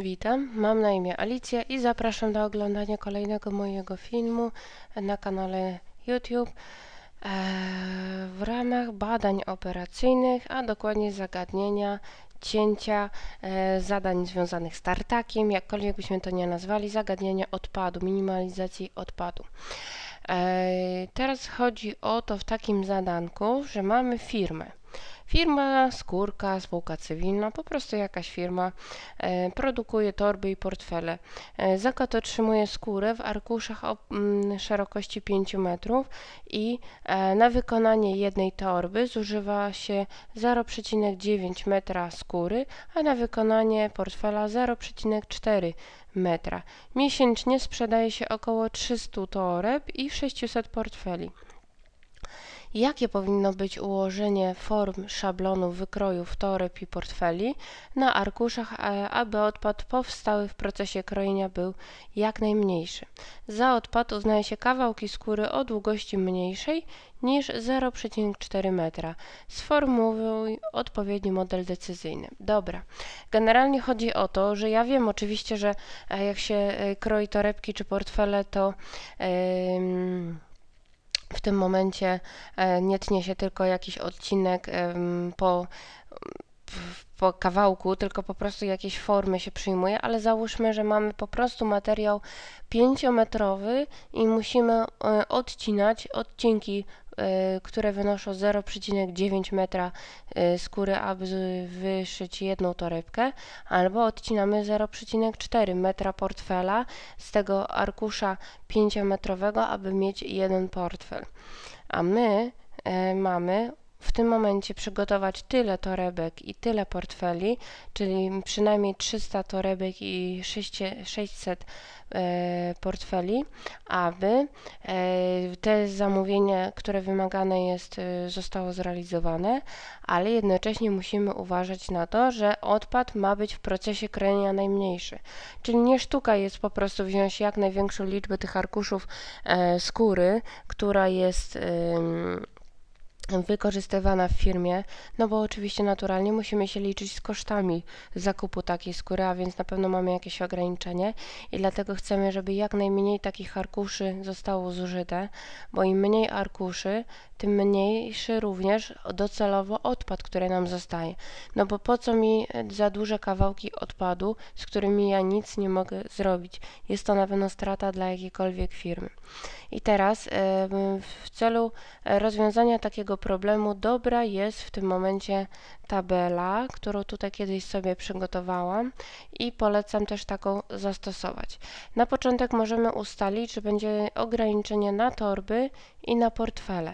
Witam, mam na imię Alicja i zapraszam do oglądania kolejnego mojego filmu na kanale YouTube e, w ramach badań operacyjnych, a dokładnie zagadnienia cięcia e, zadań związanych z tartakiem, jakkolwiek byśmy to nie nazwali, zagadnienia odpadu, minimalizacji odpadu. Teraz chodzi o to w takim zadanku, że mamy firmę. Firma, skórka, spółka cywilna, po prostu jakaś firma e, produkuje torby i portfele. E, Zakład otrzymuje skórę w arkuszach o mm, szerokości 5 metrów i e, na wykonanie jednej torby zużywa się 0,9 metra skóry, a na wykonanie portfela 0,4 metra. Miesięcznie sprzedaje się około 300 toreb i 600 portfeli jakie powinno być ułożenie form, szablonu wykrojów, toreb i portfeli na arkuszach, aby odpad powstały w procesie krojenia był jak najmniejszy. Za odpad uznaje się kawałki skóry o długości mniejszej niż 0,4 metra. Sformułuj odpowiedni model decyzyjny. Dobra. Generalnie chodzi o to, że ja wiem oczywiście, że e, jak się e, kroi torebki czy portfele, to... Yy, w tym momencie e, nie tnie się tylko jakiś odcinek po, po kawałku, tylko po prostu jakieś formy się przyjmuje, ale załóżmy, że mamy po prostu materiał pięciometrowy i musimy e, odcinać odcinki Y, które wynoszą 0,9 metra y, skóry, aby wyszyć jedną torebkę, albo odcinamy 0,4 metra portfela z tego arkusza 5-metrowego, aby mieć jeden portfel. A my y, mamy w tym momencie przygotować tyle torebek i tyle portfeli, czyli przynajmniej 300 torebek i 600 e, portfeli, aby e, te zamówienie, które wymagane jest, e, zostało zrealizowane, ale jednocześnie musimy uważać na to, że odpad ma być w procesie krojenia najmniejszy. Czyli nie sztuka jest po prostu wziąć jak największą liczbę tych arkuszów skóry, która jest wykorzystywana w firmie, no bo oczywiście naturalnie musimy się liczyć z kosztami zakupu takiej skóry, a więc na pewno mamy jakieś ograniczenie i dlatego chcemy, żeby jak najmniej takich arkuszy zostało zużyte, bo im mniej arkuszy, tym mniejszy również docelowo odpad, który nam zostaje. No bo po co mi za duże kawałki odpadu, z którymi ja nic nie mogę zrobić? Jest to na pewno strata dla jakiejkolwiek firmy. I teraz w celu rozwiązania takiego problemu dobra jest w tym momencie tabela, którą tutaj kiedyś sobie przygotowałam i polecam też taką zastosować. Na początek możemy ustalić, że będzie ograniczenie na torby i na portfele.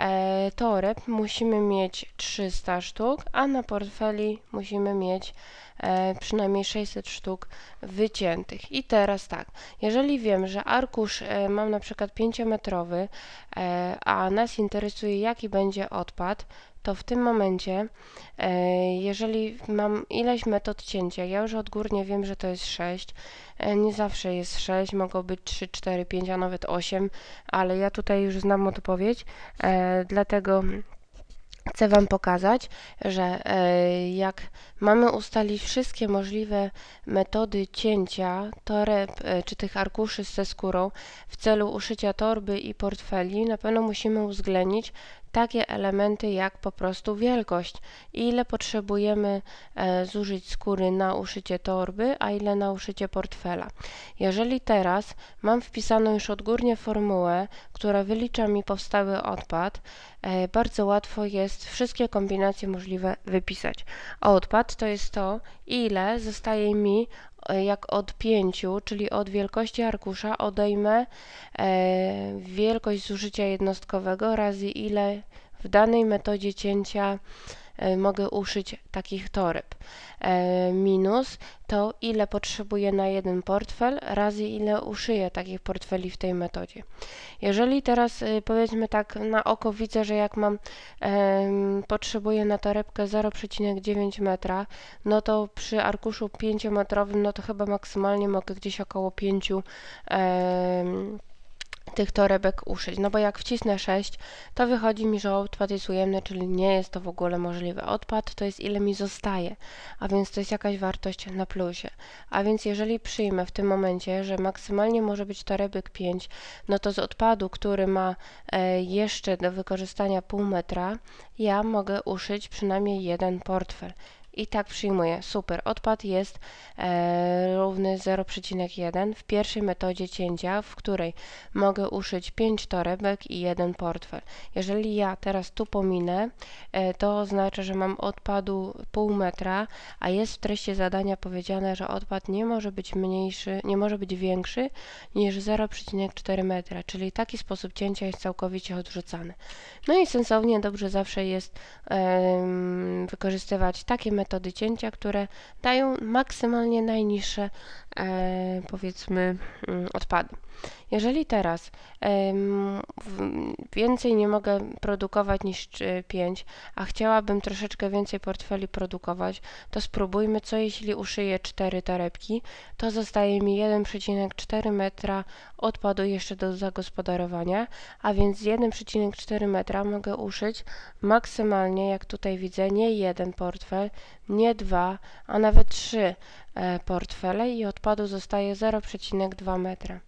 E, toreb musimy mieć 300 sztuk, a na portfeli musimy mieć e, przynajmniej 600 sztuk wyciętych. I teraz tak, jeżeli wiem, że arkusz e, mam na przykład 5-metrowy, a nas interesuje jaki będzie odpad, to w tym momencie, e, jeżeli mam ileś metod cięcia, ja już odgórnie wiem, że to jest 6, e, nie zawsze jest 6, mogą być 3, 4, 5, a nawet 8, ale ja tutaj już znam odpowiedź, e, dlatego chcę Wam pokazać, że jak mamy ustalić wszystkie możliwe metody cięcia toreb czy tych arkuszy ze skórą w celu uszycia torby i portfeli, na pewno musimy uwzględnić takie elementy jak po prostu wielkość. Ile potrzebujemy e, zużyć skóry na uszycie torby, a ile na uszycie portfela. Jeżeli teraz mam wpisaną już odgórnie formułę, która wylicza mi powstały odpad, e, bardzo łatwo jest wszystkie kombinacje możliwe wypisać. A odpad to jest to, ile zostaje mi E, jak od 5, czyli od wielkości arkusza odejmę e, wielkość zużycia jednostkowego razy ile w danej metodzie cięcia E, mogę uszyć takich toreb. E, minus to ile potrzebuję na jeden portfel razy ile uszyję takich portfeli w tej metodzie. Jeżeli teraz e, powiedzmy tak na oko widzę, że jak mam potrzebuję na torebkę 0,9 metra, no to przy arkuszu 5 metrowym, no to chyba maksymalnie mogę gdzieś około 5 metrów tych torebek uszyć, no bo jak wcisnę 6, to wychodzi mi, że odpad jest ujemny, czyli nie jest to w ogóle możliwe. Odpad to jest ile mi zostaje, a więc to jest jakaś wartość na plusie. A więc jeżeli przyjmę w tym momencie, że maksymalnie może być torebek 5, no to z odpadu, który ma e, jeszcze do wykorzystania pół metra, ja mogę uszyć przynajmniej jeden portfel i tak przyjmuję. Super, odpad jest e, równy 0,1 w pierwszej metodzie cięcia, w której mogę uszyć 5 torebek i jeden portfel. Jeżeli ja teraz tu pominę, e, to oznacza, że mam odpadu pół metra, a jest w treści zadania powiedziane, że odpad nie może być mniejszy, nie może być większy niż 0,4 metra, czyli taki sposób cięcia jest całkowicie odrzucany. No i sensownie dobrze zawsze jest e, wykorzystywać takie metody cięcia, które dają maksymalnie najniższe e, powiedzmy mm, odpady. Jeżeli teraz e, więcej nie mogę produkować niż 5, e, a chciałabym troszeczkę więcej portfeli produkować, to spróbujmy co jeśli uszyję 4 torebki, to zostaje mi 1,4 metra odpadu jeszcze do zagospodarowania, a więc z 1,4 metra mogę uszyć maksymalnie, jak tutaj widzę, nie jeden portfel, nie dwa, a nawet trzy e, portfele i odpadu zostaje 0,2 metra.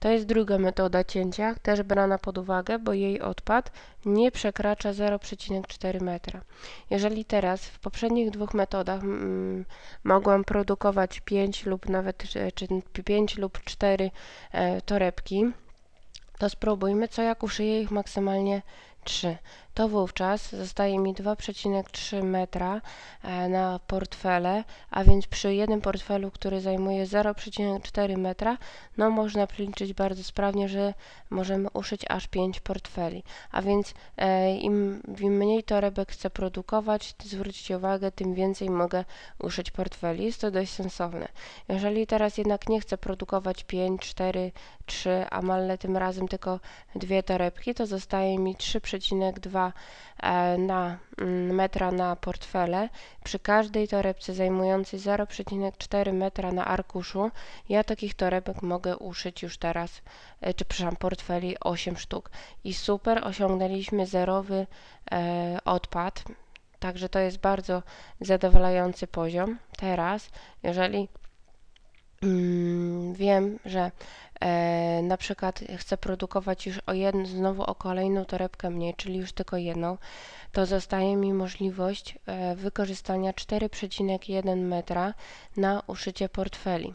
To jest druga metoda cięcia, też brana pod uwagę, bo jej odpad nie przekracza 0,4 metra. Jeżeli teraz w poprzednich dwóch metodach mm, mogłam produkować 5 lub nawet e, czy 5 lub 4 e, torebki, to spróbujmy co jak uszyję ich maksymalnie 3 to wówczas zostaje mi 2,3 metra e, na portfele, a więc przy jednym portfelu, który zajmuje 0,4 metra, no można policzyć bardzo sprawnie, że możemy uszyć aż 5 portfeli. A więc e, im, im mniej torebek chcę produkować, zwróćcie uwagę, tym więcej mogę uszyć portfeli. Jest to dość sensowne. Jeżeli teraz jednak nie chcę produkować 5, 4, 3, a malę tym razem tylko dwie torebki, to zostaje mi 3,2 E, na mm, metra na portfele. Przy każdej torebce zajmującej 0,4 metra na arkuszu ja takich torebek mogę uszyć już teraz, e, czy przepraszam, portfeli 8 sztuk. I super, osiągnęliśmy zerowy e, odpad. Także to jest bardzo zadowalający poziom. Teraz, jeżeli mm, wiem, że E, na przykład chcę produkować już o znowu o kolejną torebkę mniej, czyli już tylko jedną, to zostaje mi możliwość e, wykorzystania 4,1 metra na uszycie portfeli.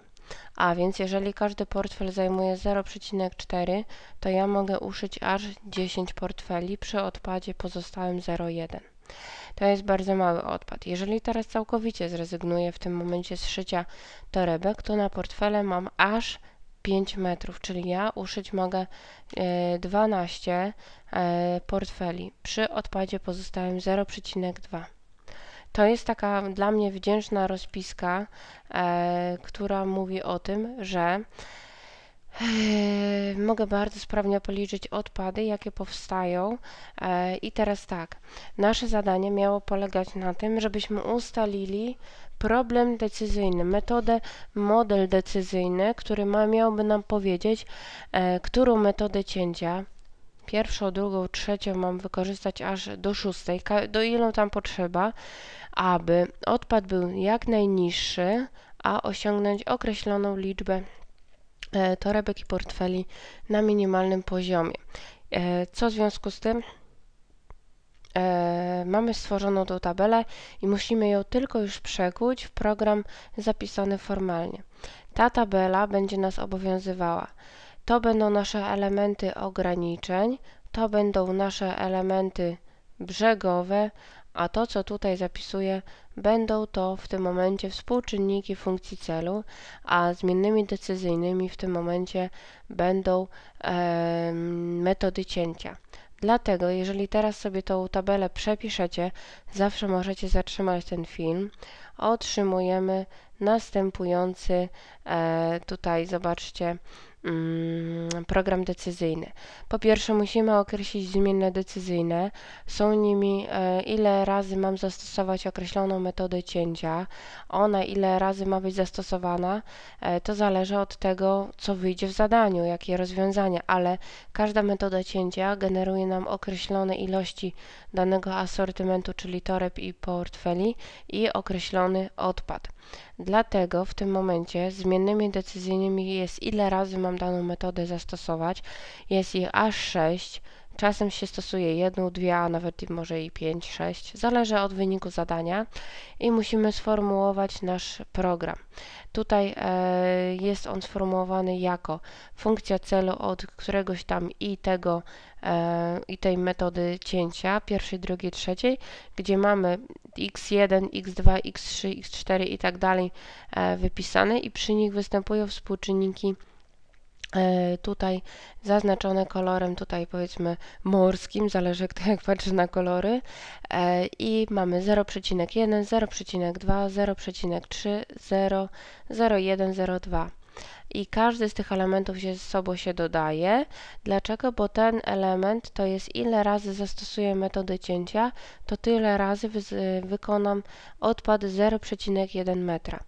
A więc jeżeli każdy portfel zajmuje 0,4, to ja mogę uszyć aż 10 portfeli przy odpadzie pozostałym 0,1. To jest bardzo mały odpad. Jeżeli teraz całkowicie zrezygnuję w tym momencie z szycia torebek, to na portfele mam aż 5 metrów, czyli ja uszyć mogę 12 e, e, portfeli przy odpadzie pozostałem 0,2. To jest taka dla mnie wdzięczna rozpiska, e, która mówi o tym, że Eee, mogę bardzo sprawnie policzyć odpady, jakie powstają. Eee, I teraz tak, nasze zadanie miało polegać na tym, żebyśmy ustalili problem decyzyjny, metodę, model decyzyjny, który ma, miałby nam powiedzieć, eee, którą metodę cięcia pierwszą, drugą, trzecią mam wykorzystać aż do szóstej, do ilu tam potrzeba, aby odpad był jak najniższy, a osiągnąć określoną liczbę torebek i portfeli na minimalnym poziomie. E, co w związku z tym? E, mamy stworzoną tą tabelę i musimy ją tylko już przekuć w program zapisany formalnie. Ta tabela będzie nas obowiązywała. To będą nasze elementy ograniczeń, to będą nasze elementy brzegowe, a to, co tutaj zapisuję, będą to w tym momencie współczynniki funkcji celu, a zmiennymi decyzyjnymi w tym momencie będą e, metody cięcia. Dlatego, jeżeli teraz sobie tą tabelę przepiszecie, zawsze możecie zatrzymać ten film. Otrzymujemy następujący, e, tutaj zobaczcie, Mm, program decyzyjny. Po pierwsze, musimy określić zmienne decyzyjne. Są nimi, e, ile razy mam zastosować określoną metodę cięcia. Ona, ile razy ma być zastosowana, e, to zależy od tego, co wyjdzie w zadaniu, jakie rozwiązania, ale każda metoda cięcia generuje nam określone ilości danego asortymentu, czyli toreb i portfeli i określony odpad. Dlatego w tym momencie zmiennymi decyzyjnymi jest ile razy mam daną metodę zastosować. Jest ich aż 6, Czasem się stosuje jedną, dwie, a nawet może i pięć, sześć. Zależy od wyniku zadania i musimy sformułować nasz program. Tutaj e, jest on sformułowany jako funkcja celu od któregoś tam i tego e, i tej metody cięcia pierwszej, drugiej, trzeciej, gdzie mamy x1, x2, x3, x4 i tak dalej e, wypisane i przy nich występują współczynniki E, tutaj zaznaczone kolorem, tutaj powiedzmy morskim, zależy kto jak patrzy na kolory e, i mamy 0,1, 0,2, 0,3, 0, 0,1, 0,2 i każdy z tych elementów się z sobą się dodaje. Dlaczego? Bo ten element to jest ile razy zastosuję metodę cięcia, to tyle razy wykonam odpad 0,1 metra.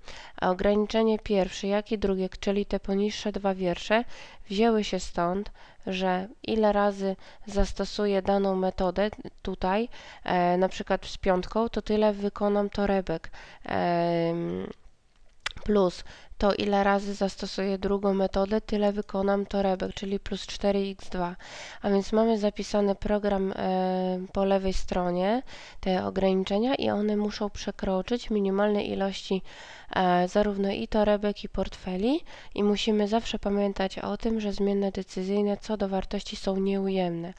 A ograniczenie pierwsze, jak i drugie, czyli te poniższe dwa wiersze, wzięły się stąd, że ile razy zastosuję daną metodę tutaj, e, na przykład z piątką, to tyle wykonam torebek. E, plus to ile razy zastosuję drugą metodę, tyle wykonam torebek, czyli plus 4x2. A więc mamy zapisany program e, po lewej stronie, te ograniczenia i one muszą przekroczyć minimalne ilości e, zarówno i torebek i portfeli i musimy zawsze pamiętać o tym, że zmienne decyzyjne co do wartości są nieujemne,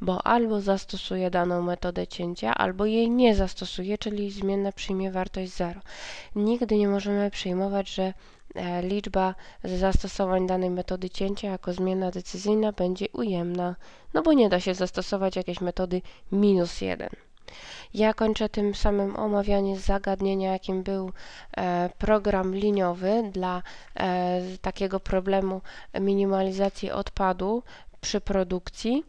bo albo zastosuję daną metodę cięcia, albo jej nie zastosuję, czyli zmienna przyjmie wartość 0. Nigdy nie możemy przyjmować, że E, liczba zastosowań danej metody cięcia jako zmiana decyzyjna będzie ujemna, no bo nie da się zastosować jakiejś metody minus 1. Ja kończę tym samym omawianie zagadnienia, jakim był e, program liniowy dla e, takiego problemu minimalizacji odpadu przy produkcji.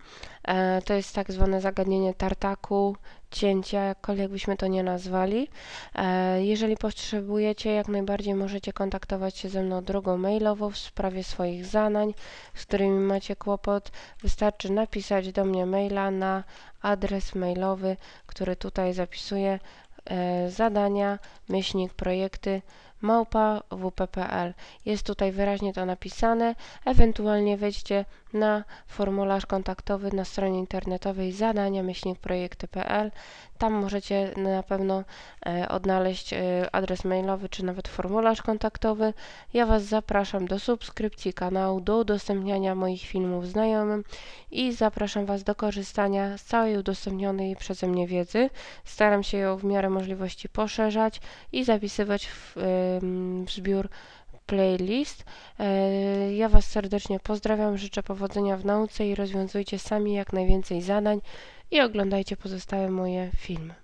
E, to jest tak zwane zagadnienie tartaku cięcia, jakkolwiek byśmy to nie nazwali. E, jeżeli potrzebujecie, jak najbardziej możecie kontaktować się ze mną drogą mailową w sprawie swoich zadań, z którymi macie kłopot. Wystarczy napisać do mnie maila na adres mailowy, który tutaj zapisuję e, zadania, myślnik, projekty małpa wp.pl. Jest tutaj wyraźnie to napisane. Ewentualnie wejdźcie na formularz kontaktowy na stronie internetowej zadania-projekty.pl. Tam możecie na pewno e, odnaleźć e, adres mailowy czy nawet formularz kontaktowy. Ja Was zapraszam do subskrypcji kanału, do udostępniania moich filmów znajomym i zapraszam Was do korzystania z całej udostępnionej przeze mnie wiedzy. Staram się ją w miarę możliwości poszerzać i zapisywać w, w zbiór playlist. E, ja Was serdecznie pozdrawiam, życzę powodzenia w nauce i rozwiązujcie sami jak najwięcej zadań i oglądajcie pozostałe moje filmy.